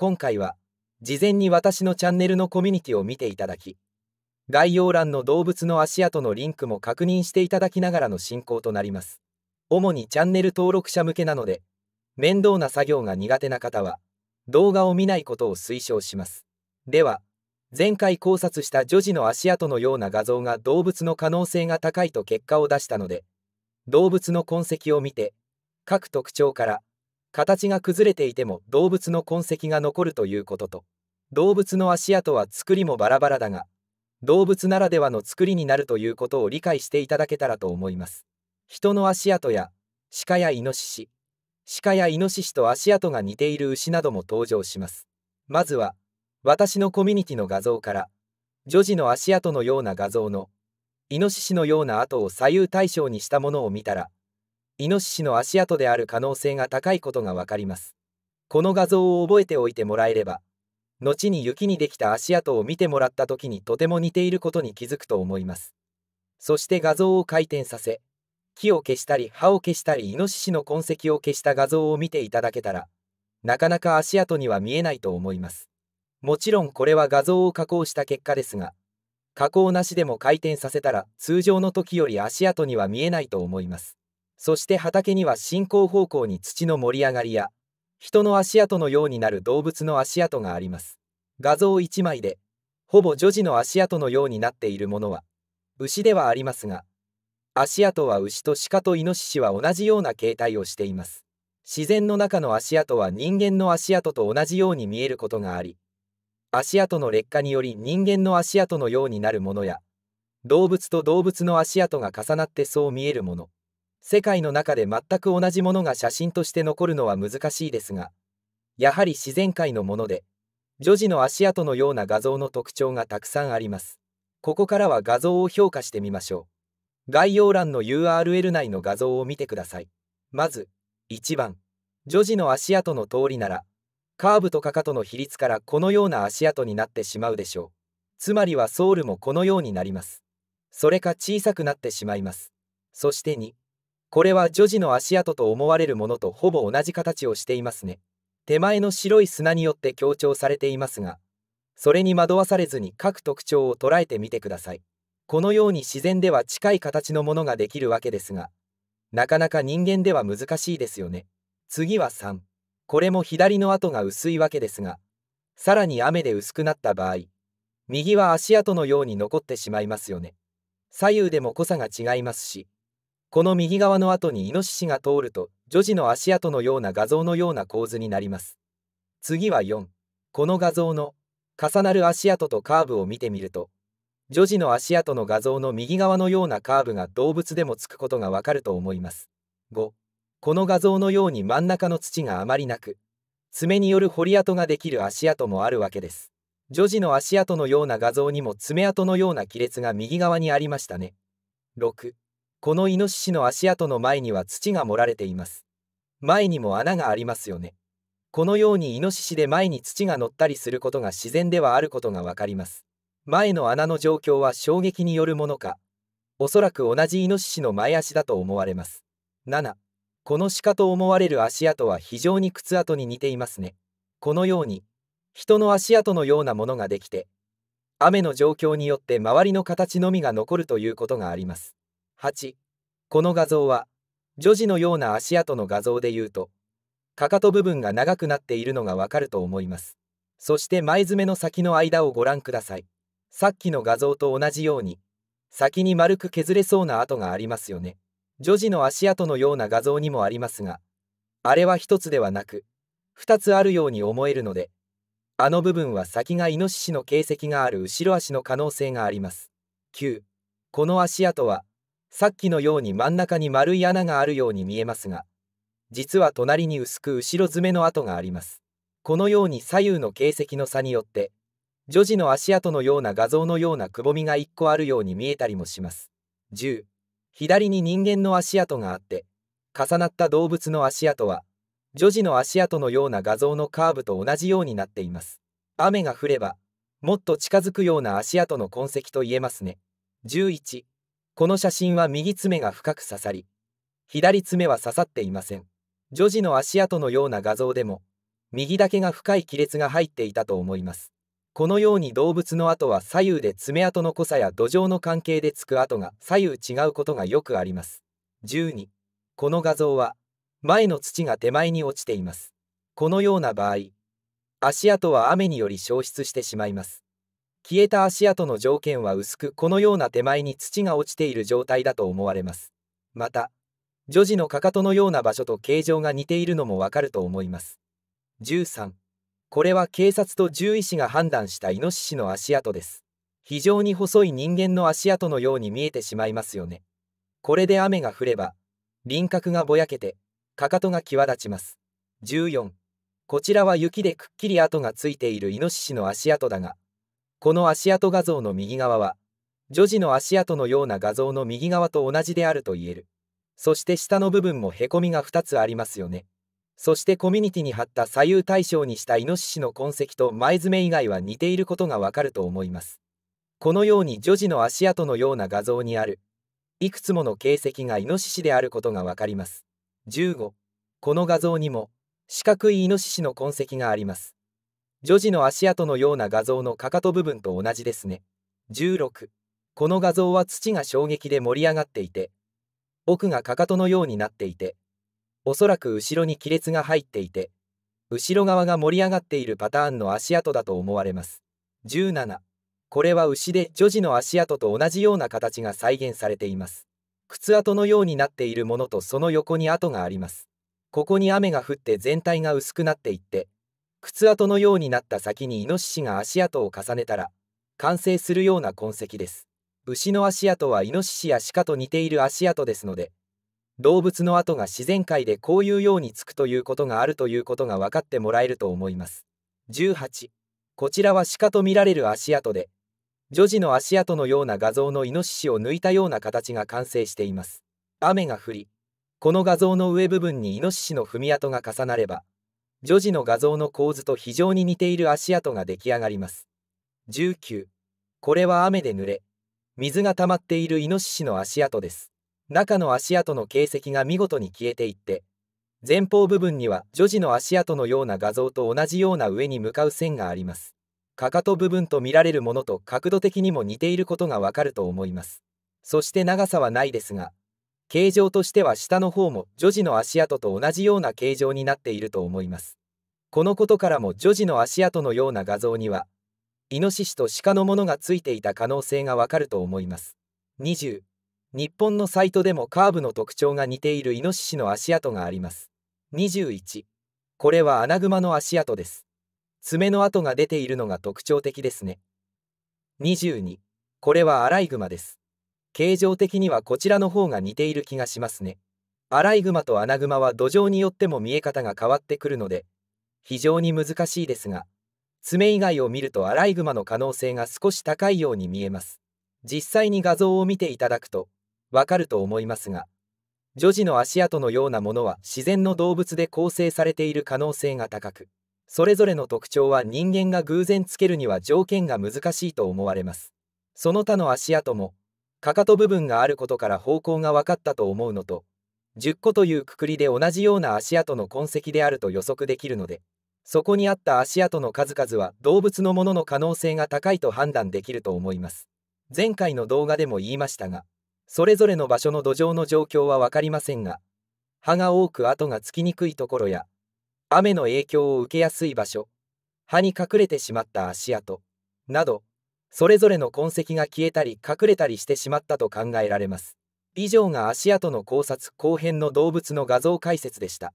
今回は事前に私のチャンネルのコミュニティを見ていただき概要欄の動物の足跡のリンクも確認していただきながらの進行となります主にチャンネル登録者向けなので面倒な作業が苦手な方は動画を見ないことを推奨しますでは前回考察した女児の足跡のような画像が動物の可能性が高いと結果を出したので動物の痕跡を見て各特徴から形が崩れていても動物の痕跡が残るということと動物の足跡は作りもバラバラだが動物ならではの作りになるということを理解していただけたらと思います人の足跡や鹿やイノシシ鹿やイノシシと足跡が似ている牛なども登場しますまずは私のコミュニティの画像から女児の足跡のような画像のイノシシのような跡を左右対称にしたものを見たらイノシシの足跡である可能性が高いことがわかりますこの画像を覚えておいてもらえれば後に雪にできた足跡を見てもらった時にとても似ていることに気づくと思いますそして画像を回転させ木を消したり歯を消したりイノシシの痕跡を消した画像を見ていただけたらなかなか足跡には見えないと思いますもちろんこれは画像を加工した結果ですが加工なしでも回転させたら通常の時より足跡には見えないと思いますそして畑には進行方向に土の盛り上がりや人の足跡のようになる動物の足跡があります画像1枚でほぼ女児の足跡のようになっているものは牛ではありますが足跡は牛と鹿とイノシシは同じような形態をしています自然の中の足跡は人間の足跡と同じように見えることがあり足跡の劣化により人間の足跡のようになるものや動物と動物の足跡が重なってそう見えるもの世界の中で全く同じものが写真として残るのは難しいですがやはり自然界のもので女児の足跡のような画像の特徴がたくさんありますここからは画像を評価してみましょう概要欄の URL 内の画像を見てくださいまず1番女児の足跡の通りならカーブとかかとの比率からこのような足跡になってしまうでしょうつまりはソールもこのようになりますそれか小さくなってしまいますそして2これは女児の足跡と思われるものとほぼ同じ形をしていますね。手前の白い砂によって強調されていますが、それに惑わされずに各特徴を捉えてみてください。このように自然では近い形のものができるわけですが、なかなか人間では難しいですよね。次は3。これも左の跡が薄いわけですが、さらに雨で薄くなった場合、右は足跡のように残ってしまいますよね。左右でも濃さが違いますし、この右側の後にイノシシが通ると、女児の足跡のような画像のような構図になります。次は4。この画像の重なる足跡とカーブを見てみると、女児の足跡の画像の右側のようなカーブが動物でもつくことがわかると思います。5. この画像のように真ん中の土があまりなく、爪による掘り跡ができる足跡もあるわけです。女児の足跡のような画像にも爪跡のような亀裂が右側にありましたね。6. このイノシシの足跡の前には土が盛られています。前にも穴がありますよね。このようにイノシシで前に土が乗ったりすることが自然ではあることがわかります。前の穴の状況は衝撃によるものか、おそらく同じイノシシの前足だと思われます。7、この鹿と思われる足跡は非常に靴跡に似ていますね。このように、人の足跡のようなものができて、雨の状況によって周りの形のみが残るということがあります。8この画像は女児のような足跡の画像で言うとかかと部分が長くなっているのがわかると思いますそして前爪の先の間をご覧くださいさっきの画像と同じように先に丸く削れそうな跡がありますよね女児の足跡のような画像にもありますがあれは1つではなく2つあるように思えるのであの部分は先がイノシシの形跡がある後ろ足の可能性があります9この足跡はさっきのように真ん中に丸い穴があるように見えますが、実は隣に薄く後ろ詰めの跡があります。このように左右の形跡の差によって、女児の足跡のような画像のようなくぼみが1個あるように見えたりもします。10、左に人間の足跡があって、重なった動物の足跡は、女児の足跡のような画像のカーブと同じようになっています。雨が降れば、もっと近づくような足跡の痕跡と言えますね。11、この写真は右爪が深く刺さり、左爪は刺さっていません。女児の足跡のような画像でも、右だけが深い亀裂が入っていたと思います。このように動物の跡は左右で爪痕の濃さや土壌の関係でつく跡が左右違うことがよくあります。12、この画像は、前の土が手前に落ちています。このような場合、足跡は雨により消失してしまいます。消えた足跡の条件は薄くこのような手前に土が落ちている状態だと思われますまた女児のかかとのような場所と形状が似ているのもわかると思います13これは警察と獣医師が判断したイノシシの足跡です非常に細い人間の足跡のように見えてしまいますよねこれで雨が降れば輪郭がぼやけてかかとが際立ちます14こちらは雪でくっきり跡がついているイノシシの足跡だがこの足跡画像の右側は、女児の足跡のような画像の右側と同じであると言える。そして下の部分もへこみが2つありますよね。そしてコミュニティに貼った左右対称にしたイノシシの痕跡と前爪以外は似ていることがわかると思います。このように女児の足跡のような画像にある、いくつもの形跡がイノシシであることがわかります。15、この画像にも、四角いイノシシの痕跡があります。女児の足跡のような画像のかかと部分と同じですね。16。この画像は土が衝撃で盛り上がっていて、奥がかかとのようになっていて、おそらく後ろに亀裂が入っていて、後ろ側が盛り上がっているパターンの足跡だと思われます。17。これは牛で女児の足跡と同じような形が再現されています。靴跡のようになっているものとその横に跡があります。ここに雨が降って全体が薄くなっていって、靴跡のようになった先にイノシシが足跡を重ねたら完成するような痕跡です牛の足跡はイノシシや鹿と似ている足跡ですので動物の跡が自然界でこういうようにつくということがあるということが分かってもらえると思います18こちらは鹿と見られる足跡で女児の足跡のような画像のイノシシを抜いたような形が完成しています雨が降りこの画像の上部分にイノシシの踏み跡が重なれば女児の画像の構図と非常に似ている足跡が出来上がります。19これは雨で濡れ水が溜まっているイノシシの足跡です中の足跡の形跡が見事に消えていって前方部分には女児の足跡のような画像と同じような上に向かう線がありますかかと部分と見られるものと角度的にも似ていることがわかると思いますそして長さはないですが形状としては下の方も女児の足跡と同じような形状になっていると思います。このことからも女児の足跡のような画像には、イノシシと鹿のものがついていた可能性がわかると思います。20日本のサイトでもカーブの特徴が似ているイノシシの足跡があります。21これはアナグマの足跡です。爪の跡が出ているのが特徴的ですね。22これはアライグマです。形状的にはこちらの方が似ている気がしますね。アライグマとアナグマは土壌によっても見え方が変わってくるので、非常に難しいですが、爪以外を見るとアライグマの可能性が少し高いように見えます。実際に画像を見ていただくと、わかると思いますが、女児の足跡のようなものは自然の動物で構成されている可能性が高く、それぞれの特徴は人間が偶然つけるには条件が難しいと思われます。その他の足跡もかかと部分があることから方向が分かったと思うのと10個というくくりで同じような足跡の痕跡であると予測できるのでそこにあった足跡の数々は動物のものの可能性が高いと判断できると思います前回の動画でも言いましたがそれぞれの場所の土壌の状況は分かりませんが葉が多く跡がつきにくいところや雨の影響を受けやすい場所葉に隠れてしまった足跡などそれぞれの痕跡が消えたり隠れたりしてしまったと考えられます。以上が足跡の考察後編の動物の画像解説でした。